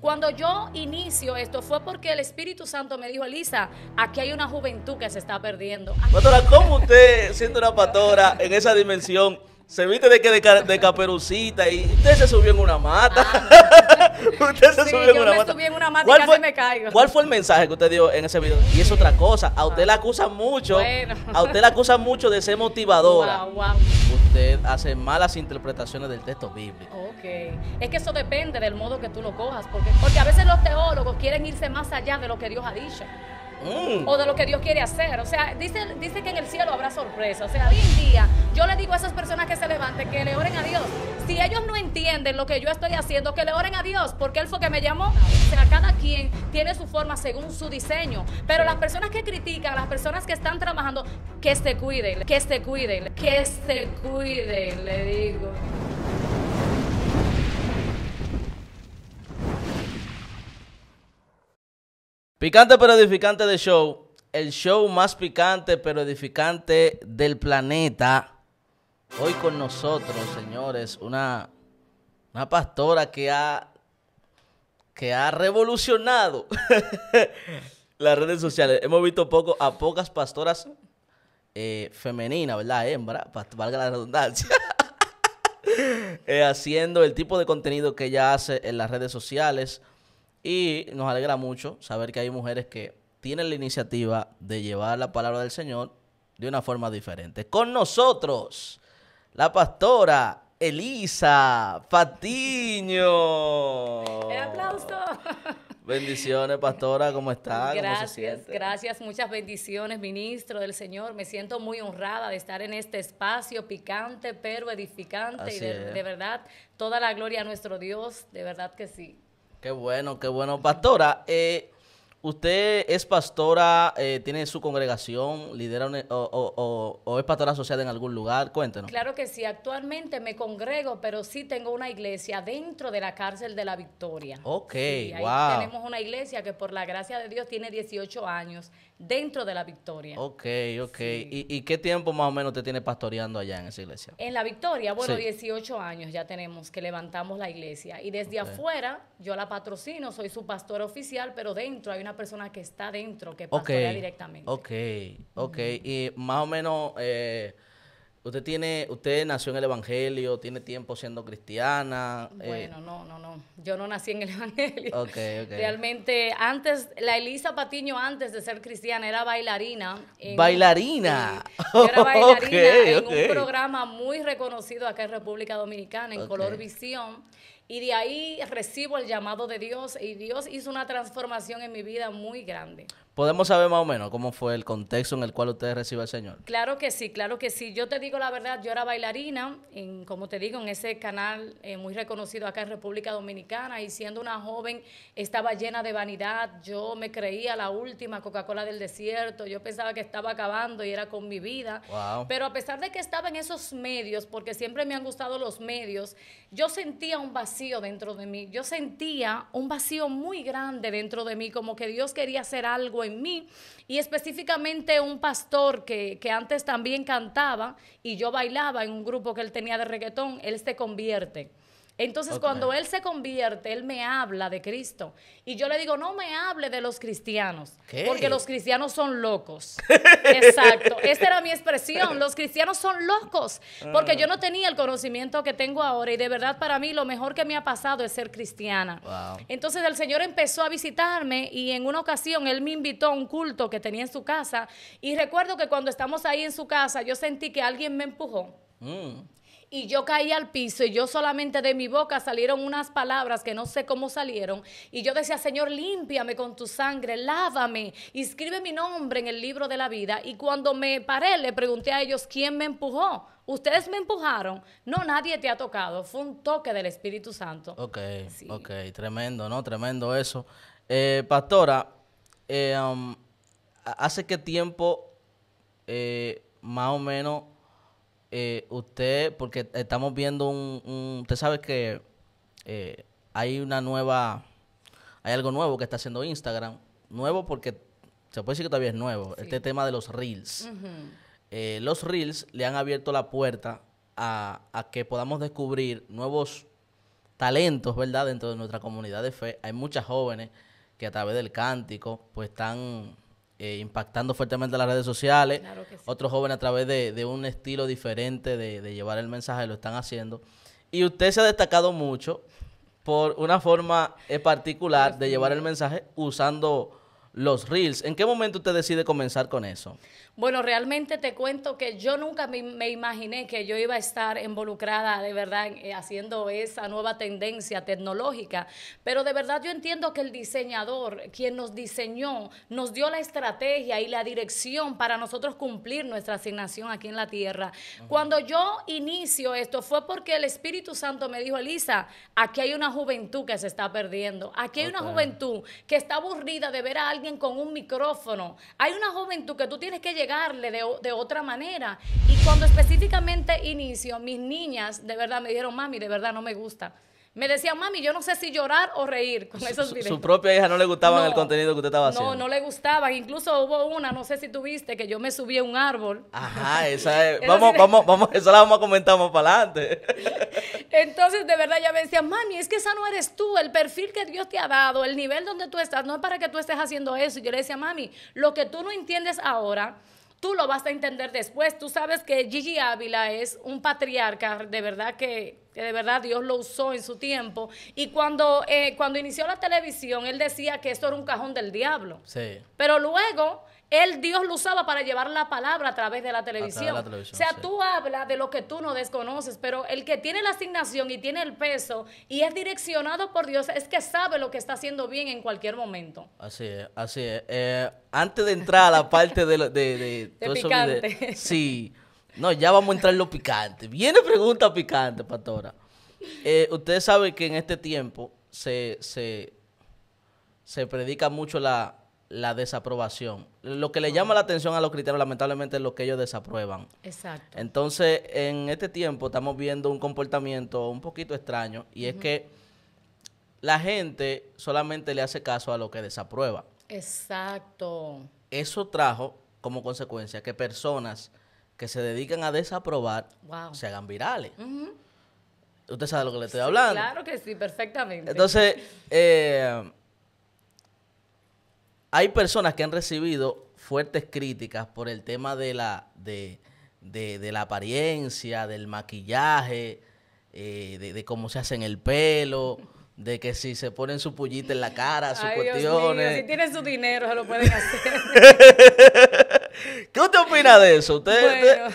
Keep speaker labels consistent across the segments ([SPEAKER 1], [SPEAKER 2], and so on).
[SPEAKER 1] Cuando yo inicio esto fue porque el Espíritu Santo me dijo, Elisa, aquí hay una juventud que se está perdiendo.
[SPEAKER 2] Pastora, ¿cómo usted, siendo una pastora en esa dimensión, se viste de que de, caperucita y usted se subió en una mata. Ah. usted se subió en una me Subí
[SPEAKER 1] en una mata ¿Cuál y fue, me caigo. ¿Cuál fue
[SPEAKER 2] el mensaje que usted dio en ese video? Y es otra cosa, a usted la acusan mucho, a usted la acusan mucho de ser motivadora.
[SPEAKER 1] Usted
[SPEAKER 2] hace malas interpretaciones del texto bíblico.
[SPEAKER 1] Ok. Es que eso depende del modo que tú lo cojas, porque, porque a veces los teólogos quieren irse más allá de lo que Dios ha dicho.
[SPEAKER 2] Mm. o de lo
[SPEAKER 1] que Dios quiere hacer. O sea, dice, dice que en el cielo habrá sorpresa. O sea, hoy en día yo le digo a esas personas que se levanten que le oren a Dios. Si ellos no entienden lo que yo estoy haciendo, que le oren a Dios, porque Él fue que me llamó. O sea, cada quien tiene su forma según su diseño. Pero las personas que critican, las personas que están trabajando, que se cuiden, que se cuiden, que se cuiden, le digo.
[SPEAKER 2] Picante pero edificante de show. El show más picante pero edificante del planeta. Hoy con nosotros, señores, una, una pastora que ha, que ha revolucionado las redes sociales. Hemos visto poco a pocas pastoras eh, femeninas, ¿verdad? Hembra, valga la redundancia. Eh, haciendo el tipo de contenido que ella hace en las redes sociales y nos alegra mucho saber que hay mujeres que tienen la iniciativa de llevar la palabra del Señor de una forma diferente. Con nosotros, la pastora Elisa Patiño. El aplauso. Bendiciones, pastora, ¿cómo está? Gracias, gracias,
[SPEAKER 1] muchas bendiciones, ministro del Señor. Me siento muy honrada de estar en este espacio picante, pero edificante. y de verdad, toda la gloria a nuestro Dios, de verdad que sí.
[SPEAKER 2] Qué bueno, qué bueno. Pastora, eh, usted es pastora, eh, tiene su congregación, lidera o, es pastora asociada en algún lugar, cuéntenos.
[SPEAKER 1] Claro que sí, actualmente me congrego, pero sí tengo una iglesia dentro de la cárcel de la Victoria.
[SPEAKER 2] Ok, wow. Tenemos
[SPEAKER 1] una iglesia que por la gracia de Dios tiene 18 años dentro de la Victoria.
[SPEAKER 2] Ok, ok. ¿Y, qué tiempo más o menos te tiene pastoreando allá en esa iglesia?
[SPEAKER 1] En la Victoria, bueno, 18 años ya tenemos que levantamos la iglesia. Y desde afuera yo la patrocino, soy su pastor oficial, pero dentro hay una persona que está dentro, que pastorea directamente.
[SPEAKER 2] Ok, ok. Y más o menos... Eh, Usted tiene, usted nació en el Evangelio, tiene tiempo siendo cristiana. Eh, bueno,
[SPEAKER 1] no, no, no. Yo no nací en el Evangelio. Realmente, antes, la Elisa Patiño, antes de ser cristiana, era bailarina.
[SPEAKER 2] ¡Bailarina! yo era bailarina en un programa
[SPEAKER 1] muy reconocido acá en República Dominicana, en Color Visión. Y de ahí recibo el llamado de Dios y Dios hizo una transformación en mi vida muy grande
[SPEAKER 2] podemos saber más o menos cómo fue el contexto en el cual usted recibe al Señor.
[SPEAKER 1] Claro que sí, claro que sí. Yo te digo la verdad, yo era bailarina, en, como te digo, en ese canal eh, muy reconocido acá en República Dominicana y siendo una joven estaba llena de vanidad. Yo me creía la última Coca-Cola del desierto. Yo pensaba que estaba acabando y era con mi vida. Pero a pesar de que estaba en esos medios, porque siempre me han gustado los medios, yo sentía un vacío dentro de mí. Yo sentía un vacío muy grande dentro de mí, como que Dios quería hacer algo en mí. Y específicamente un pastor que, que antes también cantaba y yo bailaba en un grupo que él tenía de reggaetón, él se convierte. Entonces, cuando él se convierte, él me habla de Cristo. Y yo le digo, no me hable de los cristianos, porque los cristianos son locos. Exacto. Esta era mi expresión, los cristianos son locos, porque yo no ah. tenía el conocimiento que tengo ahora y de verdad para mí lo mejor que me ha pasado es ser cristiana. Wow. Entonces el Señor empezó a visitarme y en una ocasión él me invitó a un culto que tenía en su casa y recuerdo que cuando estamos ahí en su casa yo sentí que alguien me empujó. Mm y yo caí al piso y yo solamente de mi boca salieron unas palabras que no sé cómo salieron y yo decía, Señor, límpiame con tu sangre, lávame, inscribe mi nombre en el libro de la vida y cuando me paré le pregunté a ellos quién me empujó. Ustedes me empujaron. No, nadie te ha tocado. Fue un toque del Espíritu Santo.
[SPEAKER 2] Ok, ok, tremendo, ¿no? Tremendo eso. Eh, pastora, eh, um, ¿hace qué tiempo eh, más o menos eh, usted, porque estamos viendo un, usted sabe que eh, hay una nueva, hay algo nuevo que está haciendo Instagram, nuevo porque se puede decir que todavía es nuevo, este tema de los reels. Eh, los reels le han abierto la puerta a que podamos descubrir nuevos talentos, ¿verdad? Dentro de nuestra comunidad de fe. Hay muchas jóvenes que a través del cántico, pues están eh, impactando fuertemente las redes sociales. ...otro joven Otros jóvenes a través de, un estilo diferente de, de, llevar el mensaje lo están haciendo. Y usted se ha destacado mucho por una forma particular de llevar el mensaje usando los reels. ¿En qué momento usted decide comenzar con eso?
[SPEAKER 1] Bueno, realmente te cuento que yo nunca me, imaginé que yo iba a estar involucrada de verdad eh, haciendo esa nueva tendencia tecnológica, pero de verdad yo entiendo que el diseñador, quien nos diseñó, nos dio la estrategia y la dirección para nosotros cumplir nuestra asignación aquí en la tierra. Cuando yo inicio esto fue porque el Espíritu Santo me dijo, Elisa, aquí hay una juventud que se está perdiendo, aquí hay una juventud que está aburrida de ver a alguien con un micrófono, hay una juventud que tú tienes que de, de, otra manera. Y cuando específicamente inicio, mis niñas de verdad me dijeron, mami, de verdad no me gusta me decía mami, yo no sé si llorar o reír con esos su, videos. Su
[SPEAKER 2] propia hija no le gustaba el contenido que usted estaba haciendo. No, no
[SPEAKER 1] le gustaba. Incluso hubo una, no sé si tuviste, que yo me subí a un árbol.
[SPEAKER 2] Ajá, esa es. vamos, vamos, vamos, eso la vamos a comentar más para adelante.
[SPEAKER 1] Entonces, de verdad, ella me decía, mami, es que esa no eres tú. El perfil que Dios te ha dado, el nivel donde tú estás, no es para que tú estés haciendo eso. Y yo le decía, mami, lo que tú no entiendes ahora tú lo vas a entender después. Tú sabes que Gigi Ávila es un patriarca, de verdad que, de verdad Dios lo usó en su tiempo. Y cuando, eh, cuando inició la televisión, él decía que esto era un cajón del diablo. Sí. Pero luego él Dios lo usaba para llevar la palabra a través de la televisión. o sea, tú hablas de lo que tú no desconoces, pero el que tiene la asignación y tiene el peso y es direccionado por Dios es que sabe lo que está haciendo bien en cualquier momento.
[SPEAKER 2] Así es, así es. Eh, antes de entrar a la parte de... de, picante. sí. No, ya vamos a entrar en lo picante. Viene pregunta picante, pastora. Eh, ustedes saben que en este tiempo se predica mucho la, la desaprobación. Lo que le llama la atención a los criterios, lamentablemente, es lo que ellos desaprueban. Exacto. Entonces, en este tiempo estamos viendo un comportamiento un poquito extraño y es que la gente solamente le hace caso a lo que desaprueba.
[SPEAKER 1] Exacto.
[SPEAKER 2] Eso trajo como consecuencia que personas que se dedican a desaprobar se hagan virales. Usted sabe de lo que le estoy hablando. Claro
[SPEAKER 1] que sí, perfectamente. Entonces,
[SPEAKER 2] eh, hay personas que han recibido fuertes críticas por el tema de la, de, de, la apariencia, del maquillaje, eh, de, cómo se hacen el pelo, de que si se ponen su pullita en la cara, sus Ay, cuestiones. Dios mío, si tienen
[SPEAKER 1] su dinero, se lo pueden hacer.
[SPEAKER 2] ¿Qué usted opina de eso? usted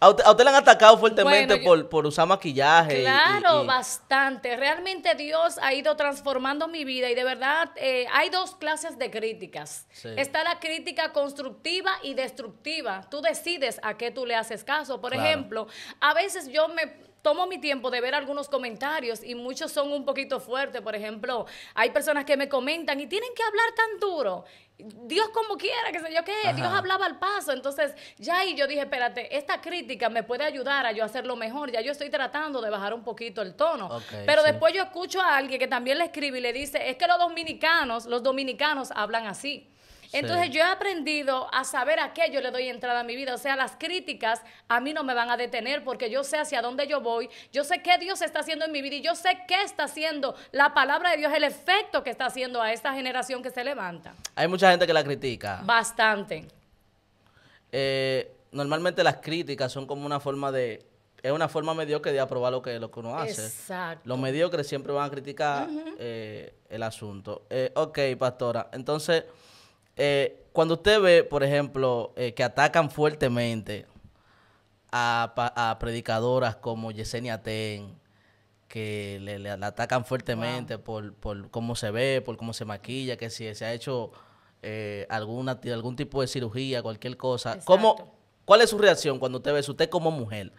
[SPEAKER 2] a usted, le han atacado fuertemente por, usar maquillaje. Claro,
[SPEAKER 1] bastante. Realmente Dios ha ido transformando mi vida y de verdad eh, hay dos clases de críticas. Está la crítica constructiva y destructiva. Tú decides a qué tú le haces caso. Por ejemplo, a veces yo me tomo mi tiempo de ver algunos comentarios y muchos son un poquito fuertes. Por ejemplo, hay personas que me comentan y tienen que hablar tan duro. Dios como quiera, que sé yo qué, Dios hablaba al paso. Entonces, ya ahí yo dije, espérate, esta crítica me puede ayudar a yo hacerlo mejor. Ya yo estoy tratando de bajar un poquito el tono. Pero después yo escucho a alguien que también le escribe y le dice, es que los dominicanos, los dominicanos hablan así. Entonces yo he aprendido a saber a qué yo le doy entrada a mi vida. O sea, las críticas a mí no me van a detener porque yo sé hacia dónde yo voy, yo sé qué Dios está haciendo en mi vida y yo sé qué está haciendo la palabra de Dios, el efecto que está haciendo a esta generación que se levanta.
[SPEAKER 2] Hay mucha gente que la critica.
[SPEAKER 1] Bastante.
[SPEAKER 2] Eh, normalmente las críticas son como una forma de es una forma mediocre de aprobar lo que, lo que uno hace. Exacto. Los mediocres siempre van a criticar eh, el asunto. Eh, ok, pastora. Entonces, eh, cuando usted ve, por ejemplo, eh, que atacan fuertemente a, predicadoras como Yesenia Ten, que le, atacan fuertemente por, cómo se ve, por cómo se maquilla, que si se ha hecho eh, alguna, algún tipo de cirugía, cualquier cosa. ¿Cuál es su reacción cuando usted ve eso? Usted como mujer.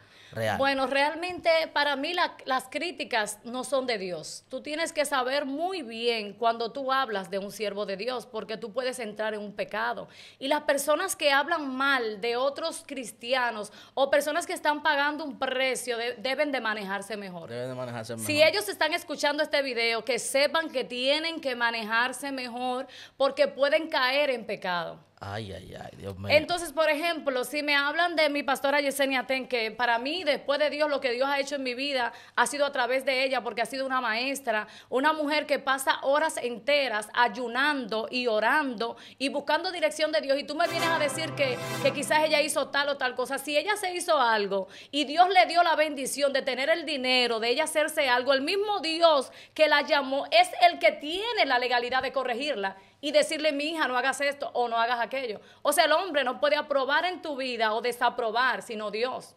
[SPEAKER 1] Bueno, realmente para mí las críticas no son de Dios. Tú tienes que saber muy bien cuando tú hablas de un siervo de Dios, porque tú puedes entrar en un pecado. Y las personas que hablan mal de otros cristianos o personas que están pagando un precio deben de manejarse mejor.
[SPEAKER 2] Deben de manejarse mejor. Si ellos
[SPEAKER 1] están escuchando este video, que sepan que tienen que manejarse mejor porque pueden caer en pecado.
[SPEAKER 2] Ay, ay, ay, Dios mío. Entonces,
[SPEAKER 1] por ejemplo, si me hablan de mi pastora Yesenia Ten, que para mí, después de Dios, lo que Dios ha hecho en mi vida ha sido a través de ella, porque ha sido una maestra, una mujer que pasa horas enteras ayunando y orando y buscando dirección de Dios. Y tú me vienes a decir que, que quizás ella hizo tal o tal cosa. Si ella se hizo algo y Dios le dio la bendición de tener el dinero, de ella hacerse algo, el mismo Dios que la llamó es el que tiene la legalidad de corregirla y decirle, mi hija, no hagas esto o no hagas aquello. O sea, el hombre no puede aprobar en tu vida o desaprobar, sino Dios.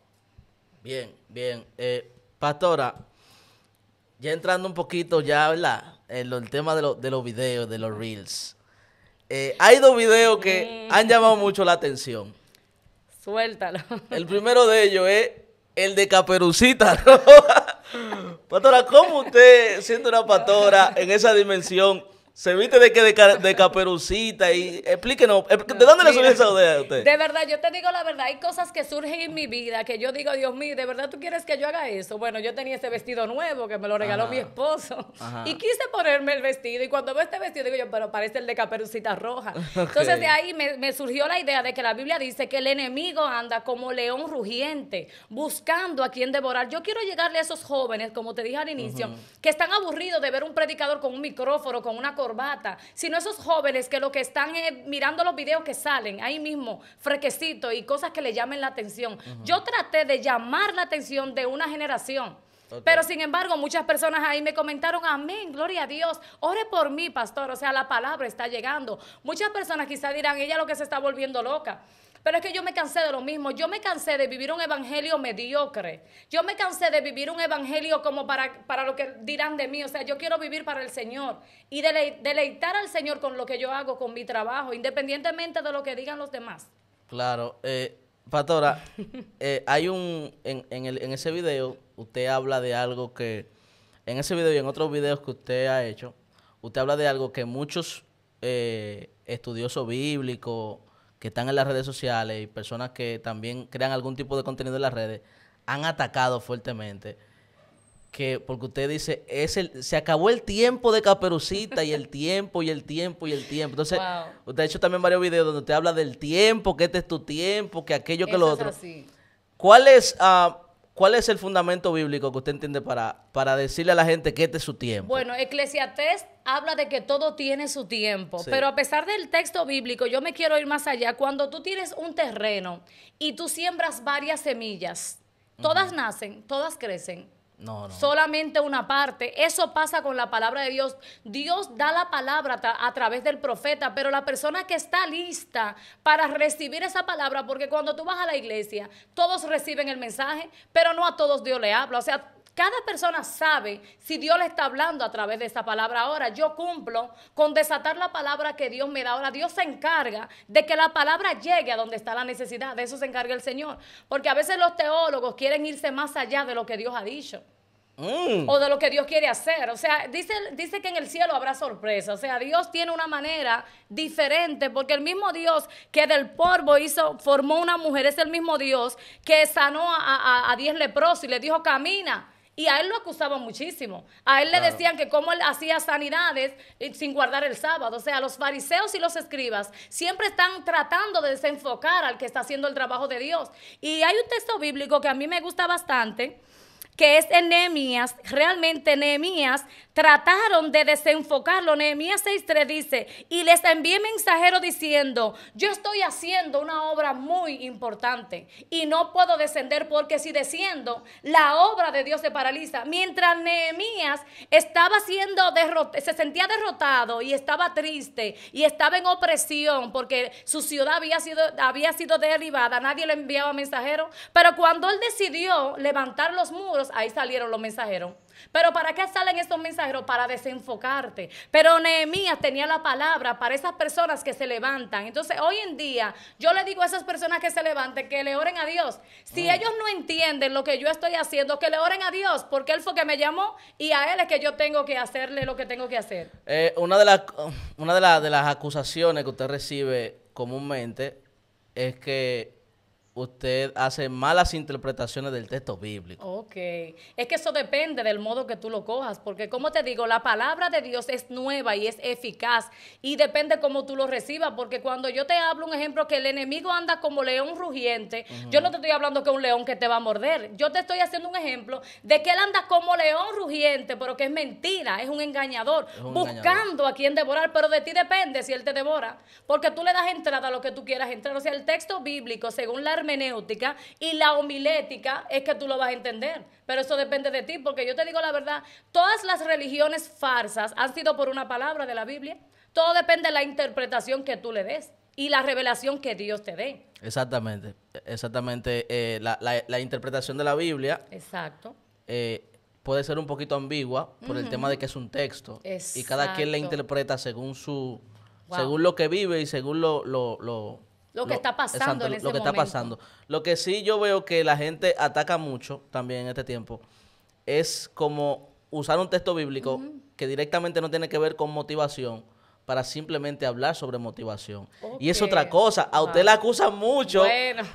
[SPEAKER 2] Bien, bien. Eh, pastora, ya entrando un poquito ya, habla En el tema de, los videos, de los reels. Eh, hay dos videos que han llamado mucho la atención.
[SPEAKER 1] Suéltalo.
[SPEAKER 2] El primero de ellos es el de Caperucita Pastora, ¿cómo usted, siendo una pastora en esa dimensión, se viste de que de, caperucita y explíquenos, eh, ¿de dónde le surgió esa idea a usted?
[SPEAKER 1] De verdad, yo te digo la verdad, hay cosas que surgen en mi vida que yo digo, Dios mío, ¿de verdad tú quieres que yo haga eso? Bueno, yo tenía ese vestido nuevo que me lo regaló mi esposo y quise ponerme el vestido y cuando veo este vestido digo yo, pero parece el de caperucita roja. Entonces de ahí me, surgió la idea de que la Biblia dice que el enemigo anda como león rugiente, buscando a quien devorar. Yo quiero llegarle a esos jóvenes, como te dije al inicio, que están aburridos de ver un predicador con un micrófono, con una cosa corbata, sino esos jóvenes que lo que están mirando los videos que salen ahí mismo, frequecitos y cosas que le llamen la atención. Yo traté de llamar la atención de una generación. Pero sin embargo, muchas personas ahí me comentaron, amén, gloria a Dios, ore por mí, pastor. O sea, la palabra está llegando. Muchas personas quizá dirán, ella lo que se está volviendo loca. Pero es que yo me cansé de lo mismo. Yo me cansé de vivir un evangelio mediocre. Yo me cansé de vivir un evangelio como para, para lo que dirán de mí. O sea, yo quiero vivir para el Señor y deleitar al Señor con lo que yo hago, con mi trabajo, independientemente de lo que digan los demás.
[SPEAKER 2] Claro. Eh, Pastora, eh, hay un. En, en, el, en ese video, usted habla de algo que. En ese video y en otros videos que usted ha hecho, usted habla de algo que muchos eh, estudiosos bíblicos que están en las redes sociales y personas que también crean algún tipo de contenido en las redes, han atacado fuertemente. Que, porque usted dice, es el, se acabó el tiempo de Caperucita y el tiempo y el tiempo y el tiempo. Entonces, usted ha hecho también varios videos donde usted habla del tiempo, que este es tu tiempo, que aquello, que lo otro. ¿Cuál es... Ah, ¿Cuál es el fundamento bíblico que usted entiende para, para decirle a la gente que este es su tiempo?
[SPEAKER 1] Bueno, Eclesiastés habla de que todo tiene su tiempo, pero a pesar del texto bíblico, yo me quiero ir más allá. Cuando tú tienes un terreno y tú siembras varias semillas, todas nacen, todas crecen, no, no. Solamente una parte. Eso pasa con la palabra de Dios. Dios da la palabra a través del profeta, pero la persona que está lista para recibir esa palabra, porque cuando tú vas a la iglesia, todos reciben el mensaje, pero no a todos Dios le habla. O sea, cada persona sabe si Dios le está hablando a través de esa palabra. Ahora yo cumplo con desatar la palabra que Dios me da. Ahora Dios se encarga de que la palabra llegue a donde está la necesidad. De eso se encarga el Señor. Porque a veces los teólogos quieren irse más allá de lo que Dios ha dicho. Mm. o de lo que Dios quiere hacer. O sea, dice, dice que en el cielo habrá sorpresa. O sea, Dios tiene una manera diferente, porque el mismo Dios que del polvo hizo, formó una mujer, es el mismo Dios que sanó a, a, a diez leprosos y le dijo, camina. Y a él lo acusaban muchísimo. A él le decían que cómo él hacía sanidades eh, sin guardar el sábado. O sea, los fariseos y los escribas siempre están tratando de desenfocar al que está haciendo el trabajo de Dios. Y hay un texto bíblico que a mí me gusta bastante que es en Nehemías, realmente Nehemías trataron de desenfocarlo. Nehemías 6.3 dice, y les envié mensajero diciendo, yo estoy haciendo una obra muy importante y no puedo descender porque si desciendo, la obra de Dios se paraliza. Mientras Nehemías estaba siendo derrotado, se sentía derrotado y estaba triste y estaba en opresión porque su ciudad había sido, había sido derribada, nadie le enviaba mensajero, pero cuando él decidió levantar los muros, ahí salieron los mensajeros. Pero ¿para qué salen esos mensajeros? Para desenfocarte. Pero Nehemías tenía la palabra para esas personas que se levantan. Entonces, hoy en día, yo le digo a esas personas que se levanten que le oren a Dios. Si mm. ellos no entienden lo que yo estoy haciendo, que le oren a Dios, porque Él fue que me llamó y a Él es que yo tengo que hacerle lo que tengo que hacer.
[SPEAKER 2] Eh, una de, una de, de las acusaciones que usted recibe comúnmente es que usted hace malas interpretaciones del texto bíblico.
[SPEAKER 1] Ok, es que eso depende del modo que tú lo cojas, porque como te digo, la palabra de Dios es nueva y es eficaz y depende cómo tú lo recibas, porque cuando yo te hablo un ejemplo que el enemigo anda como león rugiente, yo no te estoy hablando que un león que te va a morder, yo te estoy haciendo un ejemplo de que él anda como león rugiente, pero que es mentira, es un engañador, buscando a quien devorar, pero de ti depende si él te devora, porque tú le das entrada a lo que tú quieras entrar, o sea, el texto bíblico, según la y la homilética es que tú lo vas a entender. Pero eso depende de ti, porque yo te digo la verdad, todas las religiones farsas han sido por una palabra de la Biblia. Todo depende de la interpretación que tú le des y la revelación que Dios te dé.
[SPEAKER 2] Exactamente, exactamente. Eh, la, interpretación de la Biblia.
[SPEAKER 1] Exacto.
[SPEAKER 2] Eh, puede ser un poquito ambigua por el tema de que es un texto. Y cada quien la interpreta según su... Según lo que vive y según lo lo que está pasando en Lo que está pasando. Lo que sí yo veo que la gente ataca mucho también en este tiempo es como usar un texto bíblico que directamente no tiene que ver con motivación, para simplemente hablar sobre motivación. Y es otra cosa, a usted la acusan mucho,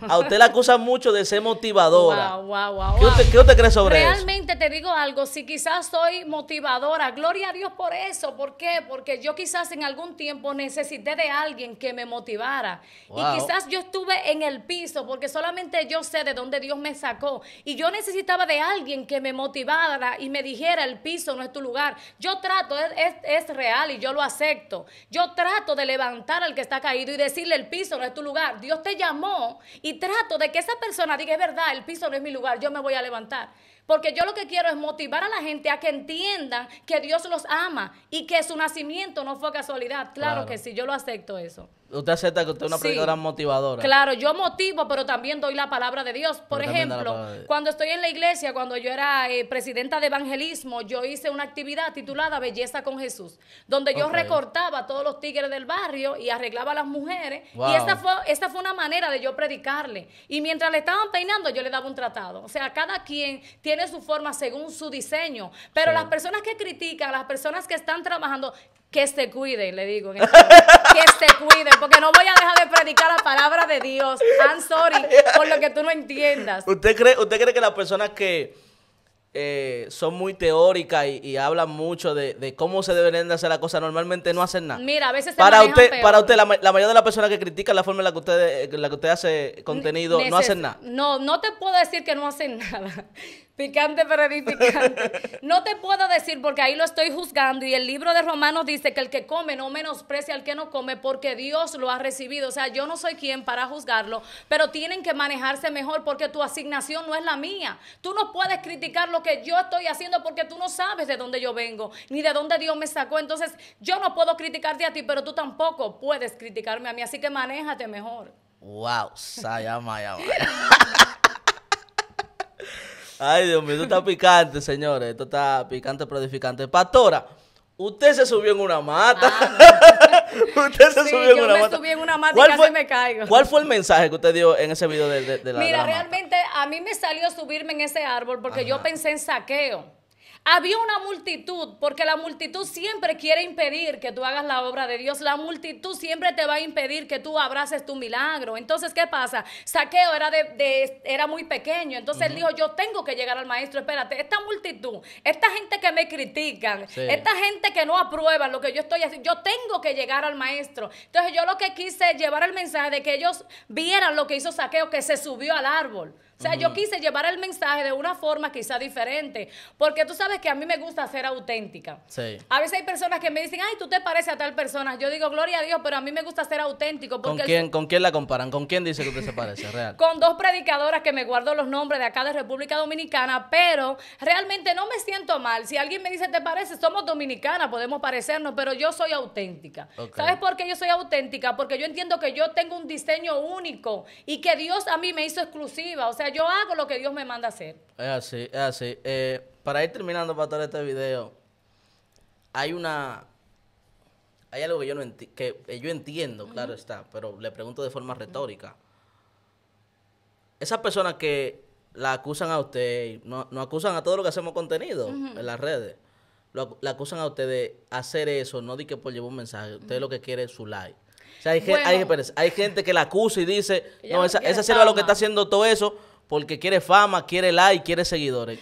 [SPEAKER 2] a usted la acusan mucho de ser motivadora.
[SPEAKER 1] Wow, wow, ¿Qué,
[SPEAKER 2] usted, cree sobre eso?
[SPEAKER 1] Realmente te digo algo, si quizás soy motivadora, gloria a Dios por eso, ¿por qué? Porque yo quizás en algún tiempo necesité de alguien que me motivara. Y quizás yo estuve en el piso porque solamente yo sé de dónde Dios me sacó. Y yo necesitaba de alguien que me motivara y me dijera el piso no es tu lugar. Yo trato, es, es real y yo lo acepto. Yo trato de levantar al que está caído y decirle el piso no es tu lugar. Dios te llamó y trato de que esa persona diga es verdad, el piso no es mi lugar, yo me voy a levantar. Porque yo lo que quiero es motivar a la gente a que entiendan que Dios los ama y que su nacimiento no fue casualidad. Claro, claro. que sí, yo lo acepto eso.
[SPEAKER 2] Usted acepta que usted es una predicadora motivadora. Claro,
[SPEAKER 1] yo motivo, pero también doy la palabra de Dios. Por ejemplo, cuando estoy en la iglesia, cuando yo era eh, presidenta de evangelismo, yo hice una actividad titulada Belleza con Jesús, donde yo recortaba a todos los tigres del barrio y arreglaba a las mujeres. Y esta fue, esta fue una manera de yo predicarle. Y mientras le estaban peinando, yo le daba un tratado. O sea, cada quien tiene su forma según su diseño. Pero las personas que critican, las personas que están trabajando, que se cuiden, le digo. Este que se cuiden, porque no voy a dejar de predicar la palabra de Dios. I'm sorry por lo que tú no entiendas.
[SPEAKER 2] ¿Usted cree, usted cree que las personas que eh, son muy teóricas y, hablan mucho de, cómo se deberían de hacer las cosas, normalmente no hacen nada?
[SPEAKER 1] Mira, a veces se para usted Para usted,
[SPEAKER 2] la, mayoría de las personas que critican la forma en la que usted, que usted hace contenido, no hacen nada.
[SPEAKER 1] No, no te puedo decir que no hacen nada. Picante pero No te puedo decir porque ahí lo estoy juzgando y el libro de Romanos dice que el que come no menosprecia al que no come porque Dios lo ha recibido. O sea, yo no soy quien para juzgarlo, pero tienen que manejarse mejor porque tu asignación no es la mía. Tú no puedes criticar lo que yo estoy haciendo porque tú no sabes de dónde yo vengo ni de dónde Dios me sacó. Entonces, yo no puedo criticarte a ti, pero tú tampoco puedes criticarme a mí. Así que manéjate mejor.
[SPEAKER 2] Wow, sayama, Ay, Dios mío, esto está picante, señores. Esto está picante, prodificante. Pastora, usted se subió en una mata. Ah, usted se subió en mata. una yo me subí en una mata y casi me caigo. ¿Cuál fue el mensaje que usted dio en ese video de, de, Mira, realmente
[SPEAKER 1] a mí me salió subirme en ese árbol porque yo pensé en saqueo. Había una multitud, porque la multitud siempre quiere impedir que tú hagas la obra de Dios. La multitud siempre te va a impedir que tú abraces tu milagro. Entonces, ¿qué pasa? Saqueo era, de, era muy pequeño. Entonces él dijo, yo tengo que llegar al maestro. Espérate, esta multitud, esta gente que me critican, esta gente que no aprueba lo que yo estoy haciendo, yo tengo que llegar al maestro. Entonces yo lo que quise llevar el mensaje de que ellos vieran lo que hizo Saqueo, que se subió al árbol. O sea, yo quise llevar el mensaje de una forma quizá diferente, porque tú sabes que a mí me gusta ser auténtica. Sí. A veces hay personas que me dicen, ay, tú te pareces a tal persona. Yo digo, gloria a Dios, pero a mí me gusta ser auténtico. ¿Con, quién,
[SPEAKER 2] ¿Con quién la comparan? ¿Con quién dice que usted se parece?
[SPEAKER 1] Real. Con dos predicadoras que me guardo los nombres de acá de República Dominicana, pero realmente no me siento mal. Si alguien me dice, ¿te parece? Somos dominicanas, podemos parecernos, pero yo soy auténtica. ¿Sabes por qué yo soy auténtica? Porque yo entiendo que yo tengo un diseño único y que Dios a mí me hizo exclusiva. O sea, yo hago lo que Dios me manda hacer.
[SPEAKER 2] así, así. Eh, para ir terminando, para todo este video, hay una... Hay algo que yo no que eh, yo entiendo, claro está, pero le pregunto de forma retórica. Esas personas que la acusan a usted, nos no acusan a todo lo que hacemos contenido en las redes. la acusan a usted de hacer eso, no di que por llevar un mensaje. Usted lo que quiere es su like. O sea, hay, gente, hay, gente que la acusa y dice, no, esa, esa lo que está haciendo todo eso porque quiere fama, quiere like, quiere seguidores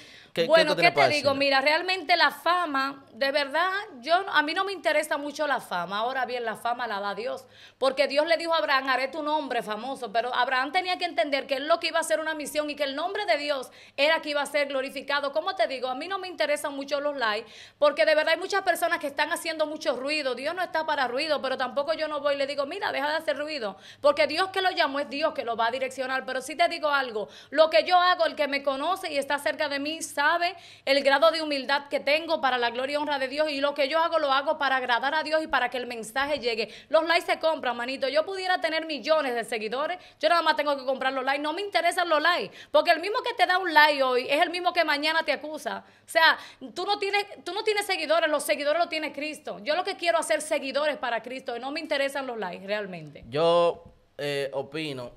[SPEAKER 2] bueno, ¿qué, te digo?
[SPEAKER 1] Mira, realmente la fama, de verdad, yo a mí no me interesa mucho la fama. Ahora bien, la fama la da Dios. Porque Dios le dijo a Abraham, haré tu nombre famoso. Pero Abraham tenía que entender que él lo que iba a hacer una misión y que el nombre de Dios era que iba a ser glorificado. Como te digo, a mí no me interesan mucho los likes, porque de verdad hay muchas personas que están haciendo mucho ruido. Dios no está para ruido, pero tampoco yo no voy y le digo, mira, deja de hacer ruido. Porque Dios que lo llamó es Dios que lo va a direccionar. Pero si te digo algo, lo que yo hago, el que me conoce y está cerca de mí, sabe sabe el grado de humildad que tengo para la gloria y honra de Dios. Y lo que yo hago, lo hago para agradar a Dios y para que el mensaje llegue. Los likes se compran, manito. Yo pudiera tener millones de seguidores. Yo nada más tengo que comprar los likes. No me interesan los likes. Porque el mismo que te da un like hoy es el mismo que mañana te acusa. O sea, tú no tienes, tú no tienes seguidores. Los seguidores los tiene Cristo. Yo lo que quiero hacer seguidores para Cristo. Y no me interesan los likes realmente.
[SPEAKER 2] Yo eh, opino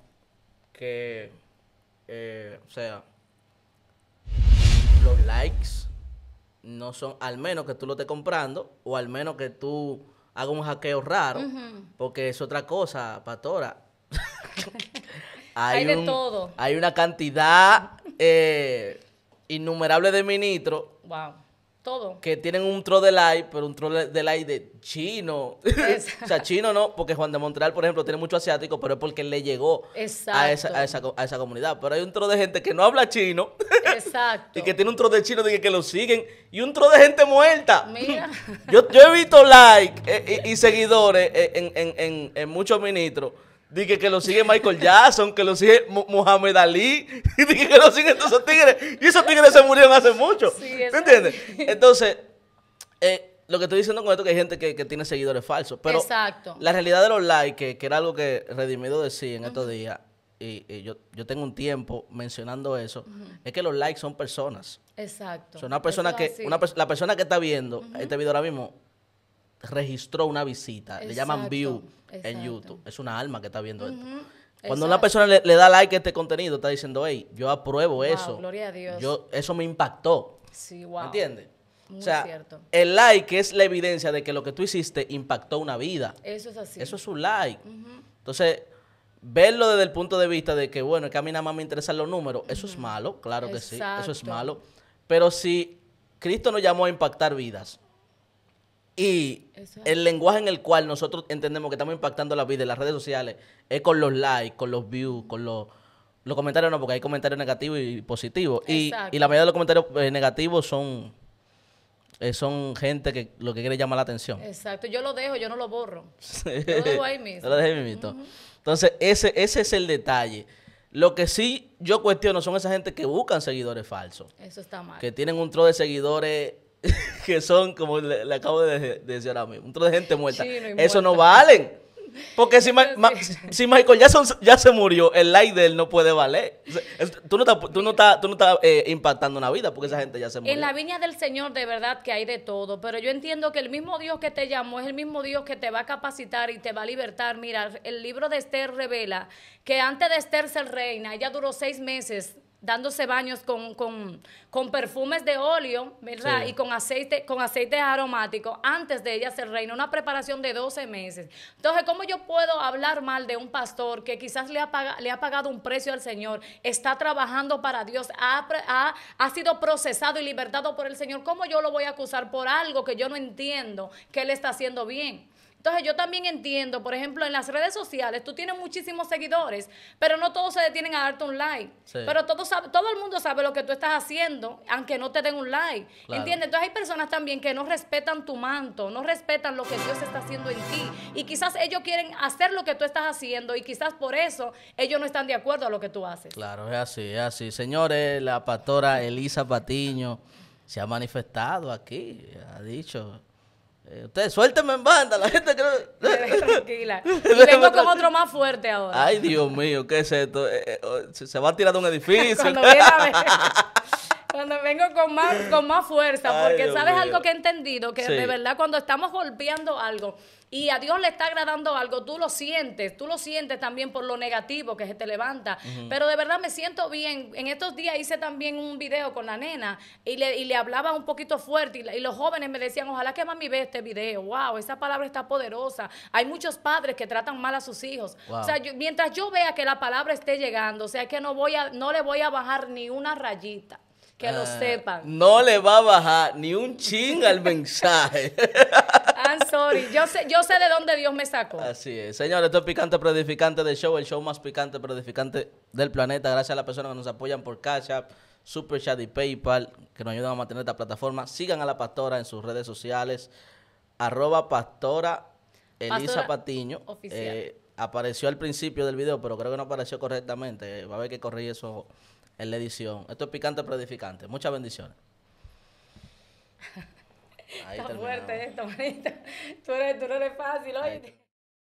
[SPEAKER 2] que, eh, o sea, los likes no son, al menos que tú lo estés comprando o al menos que tú hagas un hackeo raro, porque es otra cosa, Pastora. hay, de todo. Hay una cantidad eh, innumerable de ministros wow. Que tienen un tro de like pero un tro de like de chino. o sea, chino no, porque Juan de Montreal, por ejemplo, tiene mucho asiático, pero es porque le llegó a esa, a, esa, comunidad. Pero hay un tro de gente que no habla chino.
[SPEAKER 1] Exacto.
[SPEAKER 2] y que tiene un tro de chino de que, lo siguen. Y un tro de gente muerta. Mira. yo, yo he visto like eh, y, seguidores eh, en, en muchos ministros Dije que lo sigue Michael Jackson, que lo sigue Muhammad Ali, Y dije que lo siguen todos esos tigres. Y esos tigres se murieron hace mucho. ¿entiende? entiendes? Entonces, eh, lo que estoy diciendo con esto que hay gente que, tiene seguidores falsos. Pero la realidad de los likes, que, era algo que Redimido decía en estos días, y, yo, yo tengo un tiempo mencionando eso, es que los likes son personas.
[SPEAKER 1] Exacto. Son una persona que, una,
[SPEAKER 2] la persona que está viendo este video ahora mismo registró una visita, le llaman view en YouTube, es una alma que está viendo esto. Cuando una persona le, da like a este contenido, está diciendo, hey, yo apruebo eso. Gloria a Dios. Yo, eso me impactó.
[SPEAKER 1] Sí, wow. ¿Me entiendes?
[SPEAKER 2] o sea, el like es la evidencia de que lo que tú hiciste impactó una vida.
[SPEAKER 1] Eso es así. Eso es
[SPEAKER 2] un like. Entonces, verlo desde el punto de vista de que, bueno, que a mí nada más me interesan los números, eso es malo, claro que sí, eso es malo. Pero si Cristo nos llamó a impactar vidas, y el lenguaje en el cual nosotros entendemos que estamos impactando la vida en las redes sociales es con los likes, con los views, con los, los comentarios, no, porque hay comentarios negativos y positivos. Y, la mayoría de los comentarios eh, negativos son, eh, son gente que lo que quiere llamar la atención.
[SPEAKER 1] Exacto, yo lo dejo, yo no lo borro. lo dejo ahí mismo. Entonces,
[SPEAKER 2] ese, ese es el detalle. Lo que sí yo cuestiono son esa gente que buscan seguidores falsos.
[SPEAKER 1] Eso está mal. Que
[SPEAKER 2] tienen un tro de seguidores que son, como le, acabo de, decir ahora mismo, un trozo de gente muerta. Eso no valen. Porque si, si Michael Jackson ya se murió, el like de él no puede valer. Tú no estás, tú no estás, tú no estás eh, impactando una vida porque esa gente ya se murió. En la
[SPEAKER 1] viña del Señor de verdad que hay de todo, pero yo entiendo que el mismo Dios que te llamó es el mismo Dios que te va a capacitar y te va a libertar. Mira, el libro de Esther revela que antes de Esther ser reina, ella duró seis meses dándose baños con, perfumes de óleo, ¿verdad? Y con aceite, con aceite antes de ella se reina, una preparación de 12 meses. Entonces, ¿cómo yo puedo hablar mal de un pastor que quizás le ha, le ha pagado un precio al Señor, está trabajando para Dios, ha, ha sido procesado y libertado por el Señor? ¿Cómo yo lo voy a acusar por algo que yo no entiendo que él está haciendo bien? Entonces yo también entiendo, por ejemplo, en las redes sociales tú tienes muchísimos seguidores, pero no todos se detienen a darte un like. Pero todo, todo el mundo sabe lo que tú estás haciendo, aunque no te den un like. ¿Entiendes? Entonces hay personas también que no respetan tu manto, no respetan lo que Dios está haciendo en ti. Y quizás ellos quieren hacer lo que tú estás haciendo y quizás por eso ellos no están de acuerdo a lo que tú haces.
[SPEAKER 2] Claro, es así, es así. Señores, la pastora Elisa Patiño se ha manifestado aquí, ha dicho eh, ustedes suélteme en banda, la gente creo
[SPEAKER 1] Tranquila. vengo con otro más fuerte ahora.
[SPEAKER 2] Ay, Dios mío, ¿qué es esto? Eh, eh, oh, se va a tirar de un edificio. Cuando,
[SPEAKER 1] Cuando vengo con más, con más fuerza, porque sabes algo que he entendido, que de verdad cuando estamos golpeando algo, y a Dios le está agradando algo, tú lo sientes, tú lo sientes también por lo negativo que se te levanta. Pero de verdad me siento bien. En estos días hice también un video con la nena y le, y hablaba un poquito fuerte y, los jóvenes me decían, ojalá que mami vea este video. Wow, esa palabra está poderosa. Hay muchos padres que tratan mal a sus hijos. O sea, mientras yo vea que la palabra esté llegando, o sea, que no, voy a, no le voy a bajar ni una rayita. Que lo ah, sepan. No
[SPEAKER 2] le va a bajar ni un ching al mensaje.
[SPEAKER 1] Yo sé, yo sé de dónde Dios me sacó.
[SPEAKER 2] Así es. Señores, esto es Picante Pero Edificante del Show, el show más picante pero del planeta. Gracias a las personas que nos apoyan por Cash App, Super Chat y PayPal, que nos ayudan a mantener esta plataforma. Sigan a la pastora en sus redes sociales. Arroba pastora Elisa Patiño. Oficial. Eh, apareció al principio del video, pero creo que no apareció correctamente. Eh, va a ver que corregir eso en la edición. Esto es picante pero Muchas bendiciones.
[SPEAKER 1] está fuerte esto, bonita. Tú, eres, tú eres fácil, oye.